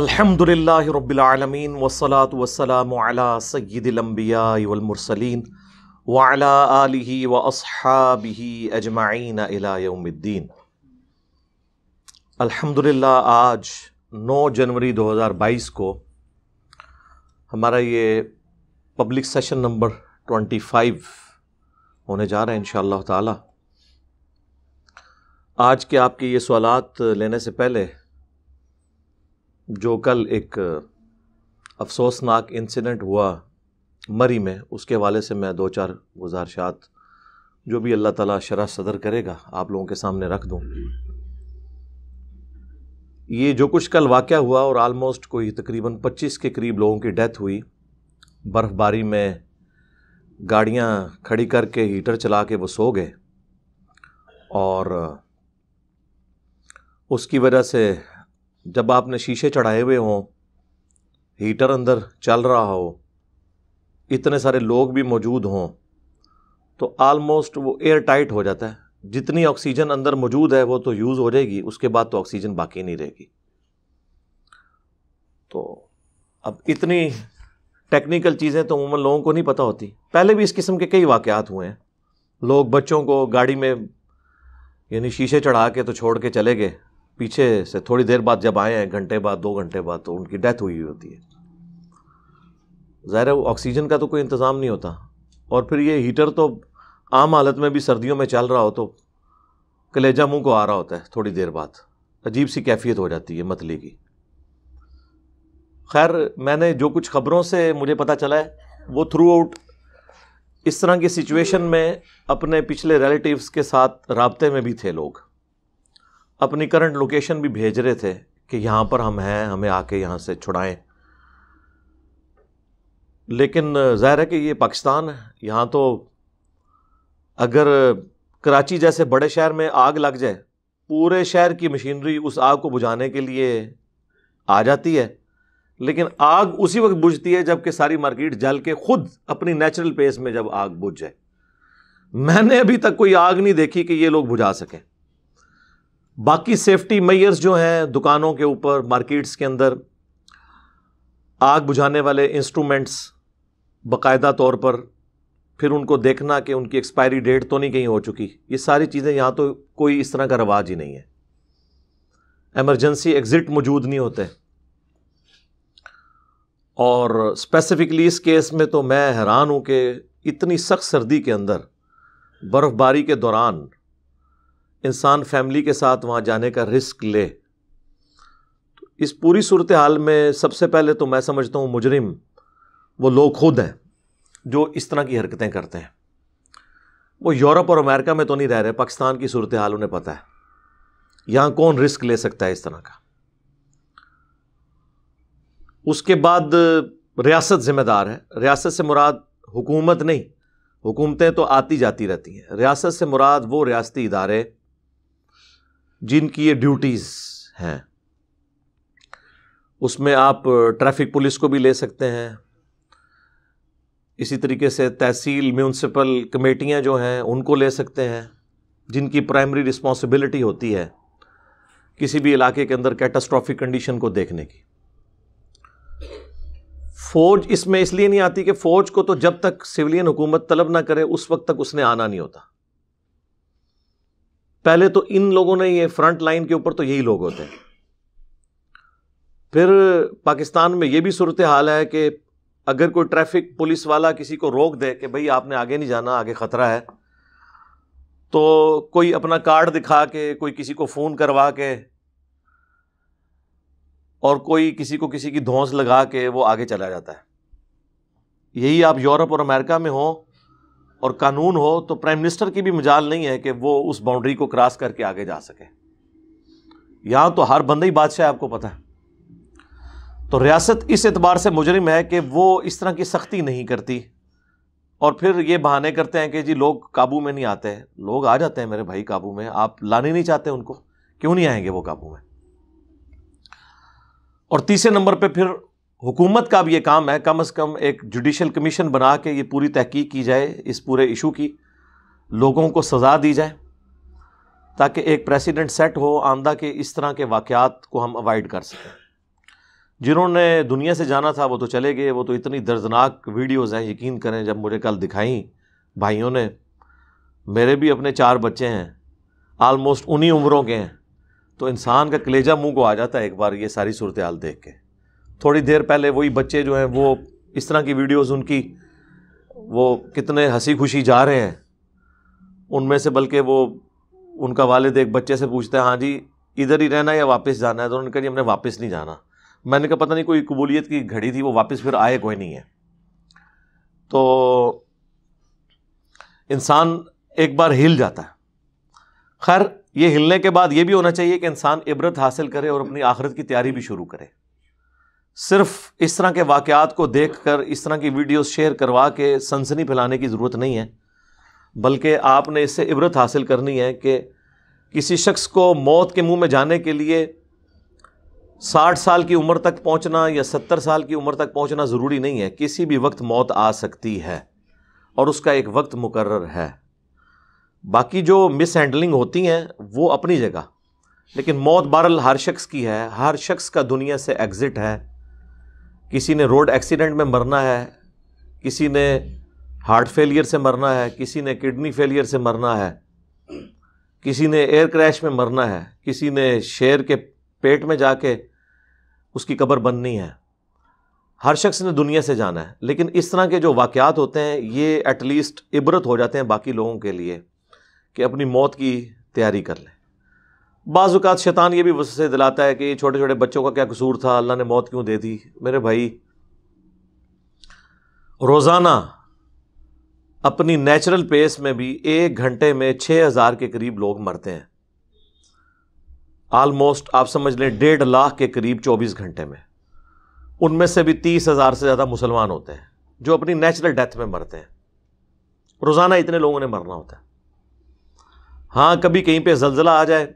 अल्हम्दुलिल्लाह रब्बिलआलमीन वसलात वसलाम अला सय्यिदिलंबियामरसलिन वाला व असहाबिही अजमाइन अलाउमद्दीन अल्हम्दुलिल्लाह आज 9 जनवरी 2022 को हमारा ये पब्लिक सेशन नंबर 25 होने जा रहा है इन ताला आज के आपके ये सवालत लेने से पहले जो कल एक अफसोसनाक इंसिडेंट हुआ मरी में उसके हवाले से मैं दो चार गुजारशात जो भी अल्लाह ताला शरा सदर करेगा आप लोगों के सामने रख दूँ ये जो कुछ कल वाक़ हुआ और आलमोस्ट कोई तकरीबन 25 के करीब लोगों की डेथ हुई बर्फ़बारी में गाड़ियाँ खड़ी करके हीटर चला के वो सो गए और उसकी वजह से जब आपने शीशे चढ़ाए हुए हों हीटर अंदर चल रहा हो इतने सारे लोग भी मौजूद हों तो आलमोस्ट वो एयर टाइट हो जाता है जितनी ऑक्सीजन अंदर मौजूद है वो तो यूज़ हो जाएगी उसके बाद तो ऑक्सीजन बाकी नहीं रहेगी तो अब इतनी टेक्निकल चीज़ें तो उमूमन लोगों को नहीं पता होती पहले भी इस किस्म के कई वाक़ात हुए हैं लोग बच्चों को गाड़ी में यानी शीशे चढ़ा के तो छोड़ के चले गए पीछे से थोड़ी देर बाद जब आए हैं घंटे बाद दो घंटे बाद तो उनकी डेथ हुई हुई होती है ज़ाहिर है ऑक्सीजन का तो कोई इंतज़ाम नहीं होता और फिर ये हीटर तो आम हालत में भी सर्दियों में चल रहा हो तो कलेजा मुंह को आ रहा होता है थोड़ी देर बाद अजीब सी कैफियत हो जाती है मतली की खैर मैंने जो कुछ खबरों से मुझे पता चला है वो थ्रू आउट इस तरह की सिचुएशन में अपने पिछले रिलेटिव्स के साथ रबते में भी थे लोग अपनी करंट लोकेशन भी भेज रहे थे कि यहाँ पर हम हैं हमें आके यहाँ से छुड़ाएं लेकिन ज़ाहिर है कि ये पाकिस्तान है यहाँ तो अगर कराची जैसे बड़े शहर में आग लग जाए पूरे शहर की मशीनरी उस आग को बुझाने के लिए आ जाती है लेकिन आग उसी वक्त बुझती है जबकि सारी मार्केट जल के खुद अपनी नेचुरल पेस में जब आग बुझ जाए मैंने अभी तक कोई आग नहीं देखी कि ये लोग बुझा सकें बाकी सेफ्टी मैयर्स जो हैं दुकानों के ऊपर मार्केट्स के अंदर आग बुझाने वाले इंस्ट्रूमेंट्स बाकायदा तौर पर फिर उनको देखना कि उनकी एक्सपायरी डेट तो नहीं कहीं हो चुकी ये सारी चीज़ें यहाँ तो कोई इस तरह का रवाज ही नहीं है एमरजेंसी एग्ज़िट मौजूद नहीं होते और स्पेसिफिकली इस केस में तो मैं हैरान हूँ कि इतनी सख्त सर्दी के अंदर बर्फ़बारी के दौरान इंसान फैमिली के साथ वहाँ जाने का रिस्क ले तो इस पूरी सूरत हाल में सबसे पहले तो मैं समझता हूँ मुजरिम वो लोग खुद हैं जो इस तरह की हरकतें करते हैं वो यूरोप और अमेरिका में तो नहीं रह रहे पाकिस्तान की सूरत हाल उन्हें पता है यहाँ कौन रिस्क ले सकता है इस तरह का उसके बाद रियासत ज़िम्मेदार है रियासत से मुराद हुकूमत नहीं हुकूमतें तो आती जाती रहती हैं रियासत से मुराद वो रियासती इदारे जिनकी ये ड्यूटीज़ हैं उसमें आप ट्रैफिक पुलिस को भी ले सकते हैं इसी तरीके से तहसील म्यूनसिपल कमेटियाँ जो हैं उनको ले सकते हैं जिनकी प्राइमरी रिस्पॉन्सिबिलिटी होती है किसी भी इलाके के अंदर कैटास्ट्रॉफिक कंडीशन को देखने की फ़ौज इसमें इसलिए नहीं आती कि फ़ौज को तो जब तक सिविलियन हुकूमत तलब ना करे उस वक्त तक उसने आना नहीं होता पहले तो इन लोगों ने ये फ्रंट लाइन के ऊपर तो यही लोग होते हैं फिर पाकिस्तान में ये भी सूरत हाल है कि अगर कोई ट्रैफिक पुलिस वाला किसी को रोक दे कि भाई आपने आगे नहीं जाना आगे ख़तरा है तो कोई अपना कार्ड दिखा के कोई किसी को फ़ोन करवा के और कोई किसी को किसी की धौंस लगा के वो आगे चला जाता है यही आप यूरोप और अमेरिका में हों और कानून हो तो प्राइम मिनिस्टर की भी मजाल नहीं है कि वो उस बाउंड्री को क्रॉस करके आगे जा सके यहाँ तो हर बंदा ही बादशाह आपको पता है तो रियासत इस एतबार से मुजरिम है कि वो इस तरह की सख्ती नहीं करती और फिर ये बहाने करते हैं कि जी लोग काबू में नहीं आते लोग आ जाते हैं मेरे भाई काबू में आप लाने नहीं चाहते उनको क्यों नहीं आएंगे वो काबू में और तीसरे नंबर पे फिर हुकूमत का भी ये काम है कम अज़ कम एक जुडिशल कमीशन बना के ये पूरी तहकीक की जाए इस पूरे इशू की लोगों को सज़ा दी जाए ताकि एक प्रेसिडेंट सेट हो आमदा के इस तरह के वाक़ात को हम अवॉइड कर सकें जिन्होंने दुनिया से जाना था वो तो चले गए वो तो इतनी दर्दनाक वीडियोज़ हैं यकीन करें जब मुझे कल दिखाई भाइयों ने मेरे भी अपने चार बच्चे हैं आलमोस्ट उन्हीं उम्रों के हैं तो इंसान का कलेजा मुंह को आ जाता है एक बार ये सारी सूरत हाल देख के थोड़ी देर पहले वही बच्चे जो हैं वो इस तरह की वीडियोस उनकी वो कितने हंसी खुशी जा रहे हैं उनमें से बल्कि वो उनका वालद एक बच्चे से पूछता है हाँ जी इधर ही रहना या वापस जाना है तो उन्होंने कहा हमने वापस नहीं जाना मैंने कहा पता नहीं कोई कबूलियत की घड़ी थी वो वापस फिर आए कोई नहीं है तो इंसान एक बार हिल जाता है खैर ये हिलने के बाद ये भी होना चाहिए कि इंसान इबरत हासिल करे और अपनी आखिरत की तैयारी भी शुरू करे सिर्फ इस तरह के वाक़ात को देख कर इस तरह की वीडियो शेयर करवा के सनसनी फैलाने की ज़रूरत नहीं है बल्कि आपने इससे इबरत हासिल करनी है कि किसी शख्स को मौत के मुंह में जाने के लिए साठ साल की उम्र तक पहुंचना या सत्तर साल की उम्र तक पहुंचना ज़रूरी नहीं है किसी भी वक्त मौत आ सकती है और उसका एक वक्त मुकर्र है बाकी जो मिस हैंडलिंग होती हैं वो अपनी जगह लेकिन मौत बहरल हर शख्स की है हर शख्स का दुनिया से एग्ज़िट है किसी ने रोड एक्सीडेंट में मरना है किसी ने हार्ट फेलियर से मरना है किसी ने किडनी फेलियर से मरना है किसी ने एयर क्रैश में मरना है किसी ने शेर के पेट में जाके उसकी कब्र बननी है हर शख्स ने दुनिया से जाना है लेकिन इस तरह के जो वाक़ात होते हैं ये एटलीस्ट इबरत हो जाते हैं बाकी लोगों के लिए कि अपनी मौत की तैयारी कर लें बाज़ात शैतान ये भी वसवसे दिलाता है कि छोटे छोटे बच्चों का क्या कसूर था अल्लाह ने मौत क्यों दे दी मेरे भाई रोज़ाना अपनी नेचुरल पेस में भी एक घंटे में छह हज़ार के करीब लोग मरते हैं ऑलमोस्ट आप समझ लें डेढ़ लाख के करीब चौबीस घंटे में उनमें से भी तीस हज़ार से ज़्यादा मुसलमान होते हैं जो अपनी नेचुरल डेथ में मरते हैं रोज़ाना इतने लोगों ने मरना होता है हाँ कभी कहीं पर जलजला आ जाए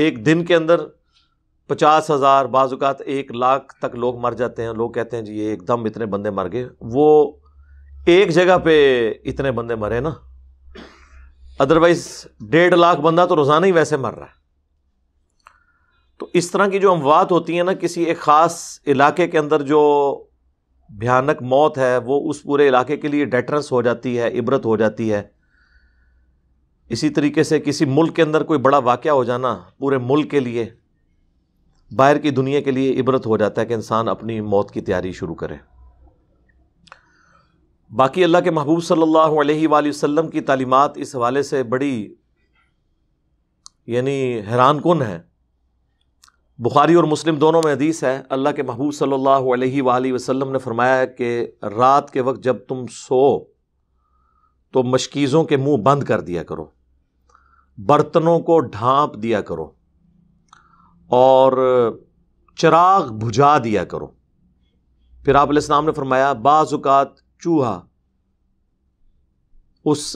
एक दिन के अंदर पचास हज़ार बाज़ात एक लाख तक लोग मर जाते हैं लोग कहते हैं जी ये एकदम इतने बंदे मर गए वो एक जगह पे इतने बंदे मरे ना अदरवाइज डेढ़ लाख बंदा तो रोज़ाना ही वैसे मर रहा है तो इस तरह की जो अमवात होती है ना किसी एक ख़ास इलाके के अंदर जो भयानक मौत है वो उस पूरे इलाके के लिए डेटरेंस हो जाती है इबरत हो जाती है इसी तरीके से किसी मुल्क के अंदर कोई बड़ा वाक़ हो जाना पूरे मुल्क के लिए बाहर की दुनिया के लिए इबरत हो जाता है कि इंसान अपनी मौत की तैयारी शुरू करे बाकी अल्लाह के महबूब सल्लल्लाहु अलैहि वसल्लम की तालीमत इस हवाले से बड़ी यानी हैरान कन है बुखारी और मुस्लिम दोनों में हदीस है अल्लाह के महबूब सल्लल्लाहु अलैहि वसल्लम ने फरमाया कि रात के वक्त जब तुम सो तो मशकीज़ों के मुंह बंद कर दिया करो बर्तनों को ढांप दिया करो और चिराग बुझा दिया करो फिर आप इस्लाम ने फरमाया बाज़ात चूहा उस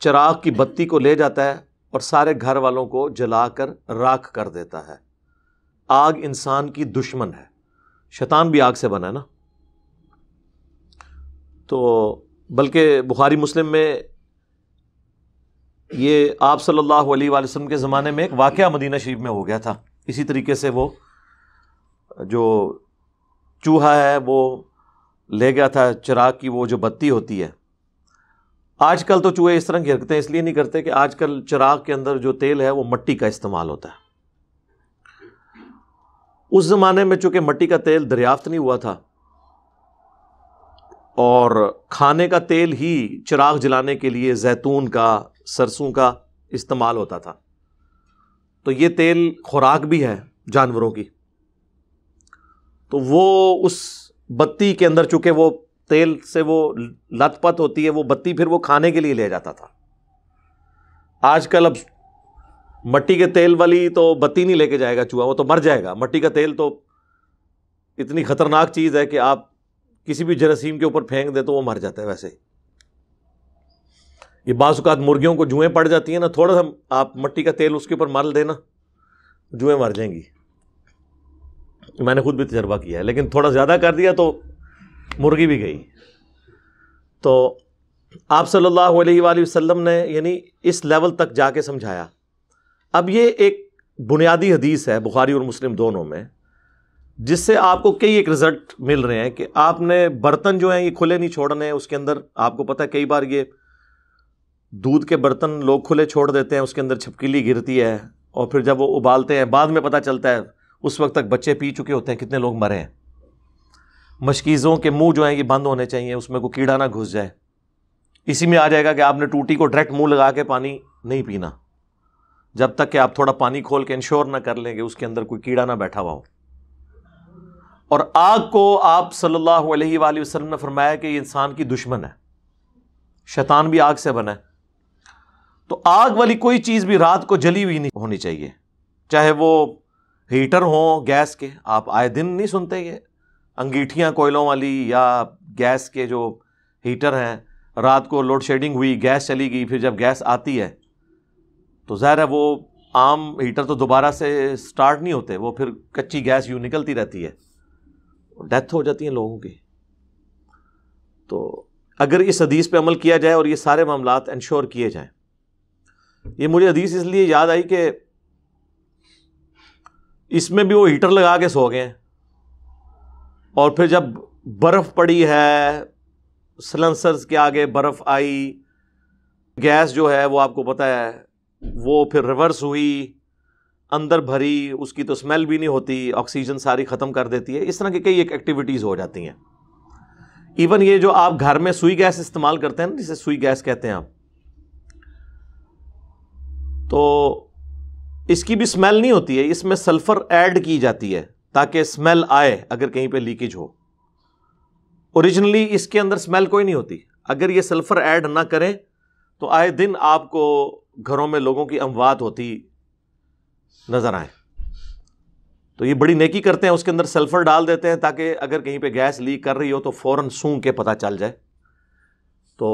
चराग की बत्ती को ले जाता है और सारे घर वालों को जलाकर राख कर देता है आग इंसान की दुश्मन है शैतान भी आग से बना है ना तो बल्कि बुखारी मुस्लिम में ये आप सल्लल्लाहु अलैहि वसम के ज़माने में एक वाक़ मदीना शरीफ में हो गया था इसी तरीके से वो जो चूहा है वो ले गया था चिराग की वो जो बत्ती होती है आजकल तो चूहे इस तरह की हरकतें इसलिए नहीं करते कि आजकल चिराग के अंदर जो तेल है वो मट्टी का इस्तेमाल होता है उस ज़माने में चूँकि मट्टी का तेल दरियाफ्त नहीं हुआ था और खाने का तेल ही चिराग जलाने के लिए जैतून का सरसों का इस्तेमाल होता था तो ये तेल खुराक भी है जानवरों की तो वो उस बत्ती के अंदर चूँकि वो तेल से वो लतपत होती है वो बत्ती फिर वो खाने के लिए ले जाता था आजकल अब मट्टी के तेल वाली तो बत्ती नहीं लेके जाएगा चूहा वो तो मर जाएगा मट्टी का तेल तो इतनी ख़तरनाक चीज़ है कि आप किसी भी जरासीम के ऊपर फेंक दे तो वो मर जाता है वैसे ये बाज़ात मुर्गियों को जुएं पड़ जाती हैं ना थोड़ा सा आप मट्टी का तेल उसके ऊपर मर देना जुएं मर जाएंगी मैंने खुद भी तजर्बा किया है लेकिन थोड़ा ज़्यादा कर दिया तो मुर्गी भी गई तो आप सल्लल्लाहु अलैहि वसल्लम ने यानी इस लेवल तक जाके समझाया अब ये एक बुनियादी हदीस है बुखारी और मुस्लिम दोनों में जिससे आपको कई एक रिजल्ट मिल रहे हैं कि आपने बर्तन जो है ये खुले नहीं छोड़ने हैं उसके अंदर आपको पता है कई बार ये दूध के बर्तन लोग खुले छोड़ देते हैं उसके अंदर छिपकीली गिरती है और फिर जब वो उबालते हैं बाद में पता चलता है उस वक्त तक बच्चे पी चुके होते हैं कितने लोग मरे हैं मशकीज़ों के मुंह जो हैं ये बंद होने चाहिए उसमें कोई कीड़ा ना घुस जाए इसी में आ जाएगा कि आपने टूटी को डायरेक्ट मुंह लगा के पानी नहीं पीना जब तक कि आप थोड़ा पानी खोल के इंश्योर ना कर लेंगे उसके अंदर कोई कीड़ा ना बैठा हुआ हो और आग को आप सल्लल्लाहु अलैहि वसल्लम ने फरमाया कि इंसान की दुश्मन है शैतान भी आग से बना है तो आग वाली कोई चीज़ भी रात को जली हुई नहीं होनी चाहिए चाहे वो हीटर हो गैस के आप आए दिन नहीं सुनते ये अंगीठियाँ कोयलों वाली या गैस के जो हीटर हैं रात को लोड शेडिंग हुई गैस चली गई फिर जब गैस आती है तो ज़ाहिर है वो आम हीटर तो दोबारा से स्टार्ट नहीं होते वो फिर कच्ची गैस यूँ निकलती रहती है डेथ हो जाती है लोगों की तो अगर इस हदीस पे अमल किया जाए और ये सारे मामला इंश्योर किए जाएं ये मुझे हदीस इसलिए याद आई कि इसमें भी वो हीटर लगा के सो गए और फिर जब बर्फ़ पड़ी है सलेंसर्स के आगे बर्फ़ आई गैस जो है वो आपको पता है वो फिर रिवर्स हुई अंदर भरी उसकी तो स्मेल भी नहीं होती ऑक्सीजन सारी ख़त्म कर देती है इस तरह की कई एक एक्टिविटीज़ हो जाती हैं इवन ये जो आप घर में सुई गैस इस्तेमाल करते हैं ना जिसे सुई गैस कहते हैं आप तो इसकी भी स्मेल नहीं होती है इसमें सल्फ़र ऐड की जाती है ताकि स्मेल आए अगर कहीं पे लीकेज हो ओरिजिनली इसके अंदर स्मेल कोई नहीं होती अगर ये सल्फ़र ऐड ना करें तो आए दिन आपको घरों में लोगों की अमवात होती नज़र आए तो ये बड़ी नेकी करते हैं उसके अंदर सल्फ़र डाल देते हैं ताकि अगर कहीं पे गैस लीक कर रही हो तो फौरन सूंघ के पता चल जाए तो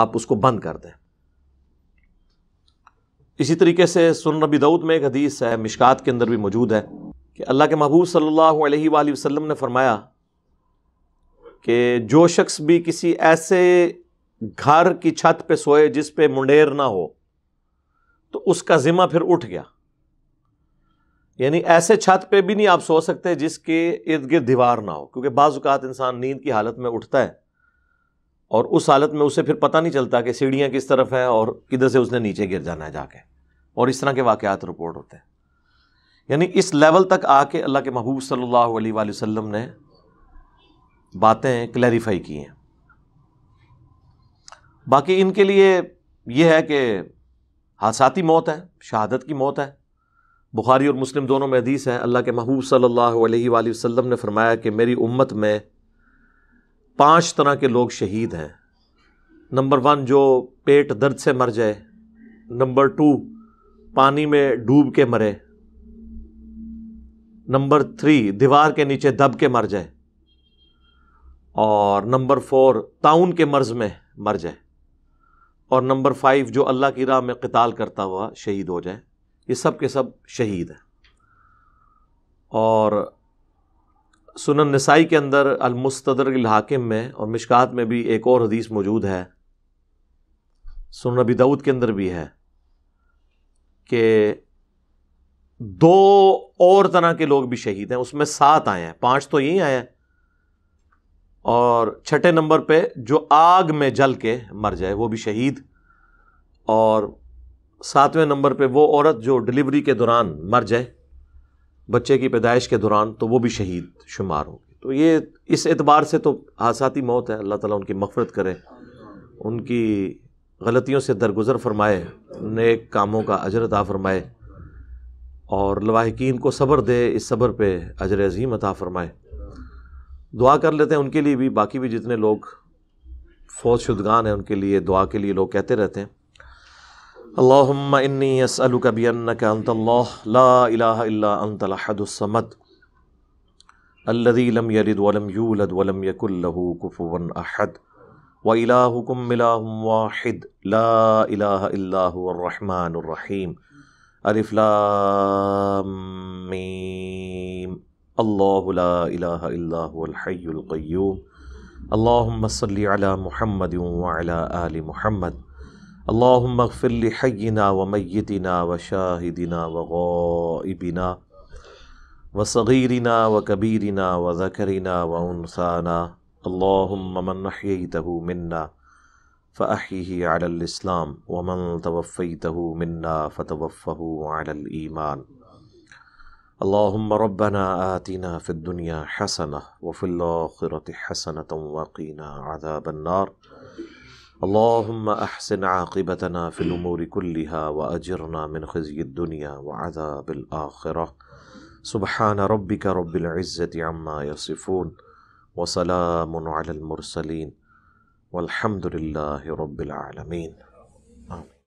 आप उसको बंद कर दें इसी तरीके से सुन नबी दाऊद में एक हदीस है मिशकात के अंदर भी मौजूद है कि अल्लाह के महबूब सल्लल्लाहु अलैहि वसल्लम ने फरमाया कि जो शख्स भी किसी ऐसे घर की छत पर सोए जिस पे मुंडेर ना हो तो उसका ज़िम्मा फिर उठ गया यानी ऐसे छत पे भी नहीं आप सो सकते जिसके इर्द गिर्द दीवार ना हो क्योंकि बाज़ात इंसान नींद की हालत में उठता है और उस हालत में उसे फिर पता नहीं चलता कि सीढ़ियाँ किस तरफ है और किधर से उसने नीचे गिर जाना है जाके और इस तरह के वाक़ात रिपोर्ट होते हैं यानी इस लेवल तक आके अल्लाह के महबूब सल्लल्लाहु अलैहि वसल्लम ने बातें क्लैरिफाई की हैं बाकी इनके लिए यह है कि हादसाती मौत है शहादत की मौत है बुखारी और मुस्लिम दोनों में हदीस हैं अल्लाह के महबूब सल्लल्लाहु अलैहि वसल्लम ने फरमाया कि मेरी उम्मत में पांच तरह के लोग शहीद हैं नंबर वन जो पेट दर्द से मर जाए नंबर टू पानी में डूब के मरे नंबर थ्री दीवार के नीचे दब के मर जाए और नंबर फोर ताउन के मर्ज में मर जाए और नंबर फाइव जो अल्लाह की राह में कताल करता हुआ शहीद हो जाए ये सब के सब शहीद हैं और सुनन नसाई के अंदर अलमुस्तदर हाकिम में और मिशकात में भी एक और हदीस मौजूद है सुन नबी दाऊद के अंदर भी है कि दो और तरह के लोग भी शहीद हैं उसमें सात आए हैं पांच तो यही आए हैं और छठे नंबर पे जो आग में जल के मर जाए वो भी शहीद और सातवें नंबर पे वो औरत जो डिलीवरी के दौरान मर जाए बच्चे की पैदाइश के दौरान तो वो भी शहीद शुमार होगी तो ये इस एतबार से तो हादसाती मौत है अल्लाह ताला उनकी मफ़रत करे उनकी गलतियों से दरगुजर फरमाए नेक कामों का अजर अता फरमाए और लवाहकिन को सब्र दे इस सब्र पे अजर अजीम अता फरमाए दुआ कर लेते हैं उनके लिए भी बाकी भी जितने लोग फौज शुदगान हैं उनके लिए दुआ के लिए लोग कहते रहते हैं अल्लाहुम्मा इन्नी यसअलुका बियन्नका अंतल्लाह ला इलाहा इल्ला अंतल अहदुस्समद अल्लज़ी लम यलिद व लम यूलद व लम यकुल लहू कुफुवन अहद व इलाहुकुम इलाहुम वाहिद ला इलाहा इल्ला हुवर रहमानुर रहीम अलिफ लाम मीम अल्लाहु ला इलाहा इल्ला हुवल हय्युल क़य्यूम अल्लाहुम्मा सल्लि अला मुहम्मदिन व अला आलि मुहम्मद اللهم اغفر لحينا وميتنا وشاهدنا وغائبنا وصغيرنا وكبيرنا وذكرنا وأنثانا اللهم من أحييته منا فأحيه على الإسلام ومن توفيته منا فتوفه على الإيمان اللهم ربنا آتنا في الدنيا حسنة وفي الآخرة حسنة وقنا عذاب النار اللهم احسن عاقبتنا في الامور كلها واجرنا من خزي الدنيا وعذاب الاخره سبحان ربك رب العزه عما يصفون وسلام على المرسلين والحمد لله رب العالمين آمين